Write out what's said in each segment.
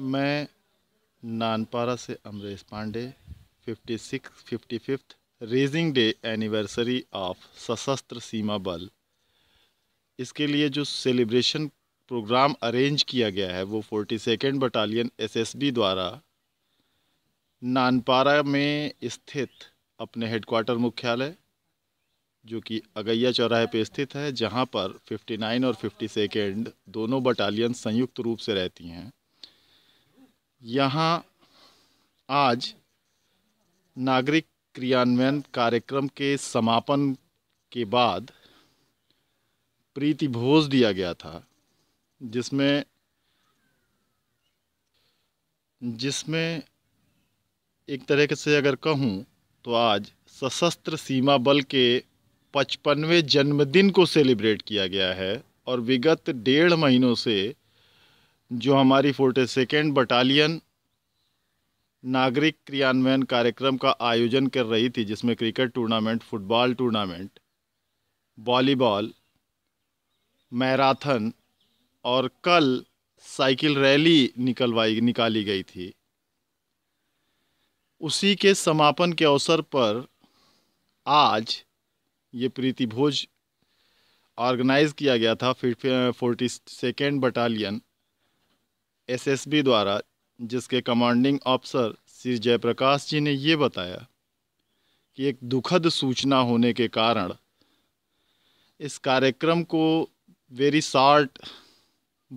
मैं नानपारा से Amresh Pandey fifty six fifty fifth raising day anniversary of Sashastra Seema बल इसके लिए जो सेलिब्रेशन प्रोग्राम अरेंज किया गया है वो फोर्टी सेकेंड बटालियन एसएसबी द्वारा नानपारा में स्थित अपने हेडक्वार्टर मुख्यालय जो कि अगैया चौराहे पे स्थित है जहाँ पर 59 और फिफ्टी सेकेंड दोनों बटालियन संयुक्त रूप से रहती हैं यहाँ आज नागरिक क्रियान्वयन कार्यक्रम के समापन के बाद प्रीति भोज दिया गया था जिसमें जिसमें एक तरह से अगर कहूँ तो आज सशस्त्र सीमा बल के पचपनवें जन्मदिन को सेलिब्रेट किया गया है और विगत डेढ़ महीनों से जो हमारी फोर्टी सेकेंड बटालियन नागरिक क्रियान्वयन कार्यक्रम का आयोजन कर रही थी जिसमें cricket tournament football tournament volleyball marathon और कल साइकिल रैली निकलवाई निकाली गई थी उसी के समापन के अवसर पर आज ये प्रीति भोज ऑर्गेनाइज़ किया गया था फिर फोर्टी सेकेंड बटालियन एसएसबी द्वारा जिसके कमांडिंग ऑफिसर श्री जयप्रकाश जी ने ये बताया कि एक दुखद सूचना होने के कारण इस कार्यक्रम को वेरी शार्ट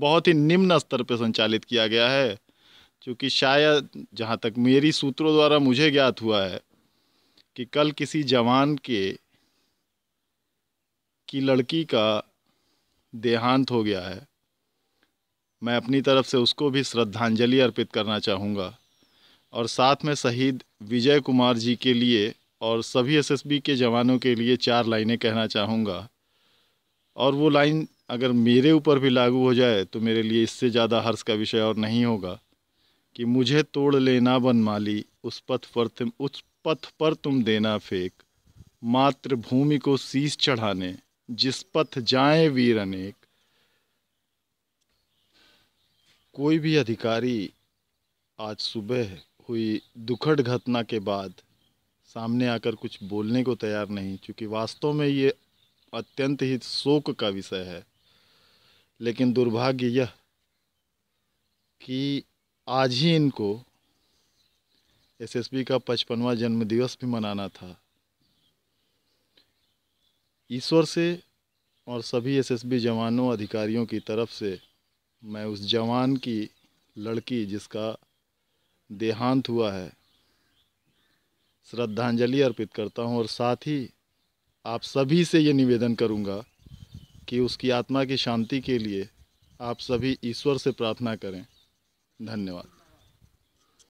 बहुत ही निम्न स्तर पर संचालित किया गया है क्योंकि शायद जहाँ तक मेरी सूत्रों द्वारा मुझे ज्ञात हुआ है कि कल किसी जवान के की लड़की का देहांत हो गया है मैं अपनी तरफ से उसको भी श्रद्धांजलि अर्पित करना चाहूँगा और साथ में शहीद विजय कुमार जी के लिए और सभी एसएसबी के जवानों के लिए चार लाइनें कहना चाहूँगा और वो लाइन अगर मेरे ऊपर भी लागू हो जाए तो मेरे लिए इससे ज़्यादा हर्ष का विषय और नहीं होगा कि मुझे तोड़ लेना बन माली उस पथ पर तुम उस पथ पर तुम देना फेंक मातृभूमि को शीश चढ़ाने जिस पथ जाए वीर अनेक कोई भी अधिकारी आज सुबह हुई दुखद घटना के बाद सामने आकर कुछ बोलने को तैयार नहीं क्योंकि वास्तव में ये अत्यंत ही शोक का विषय है लेकिन दुर्भाग्य यह कि आज ही इनको एसएसबी का पचपनवा जन्मदिवस भी मनाना था ईश्वर से और सभी एसएसबी जवानों अधिकारियों की तरफ से मैं उस जवान की लड़की जिसका देहांत हुआ है श्रद्धांजलि अर्पित करता हूं और साथ ही आप सभी से ये निवेदन करूंगा कि उसकी आत्मा की शांति के लिए आप सभी ईश्वर से प्रार्थना करें धन्यवाद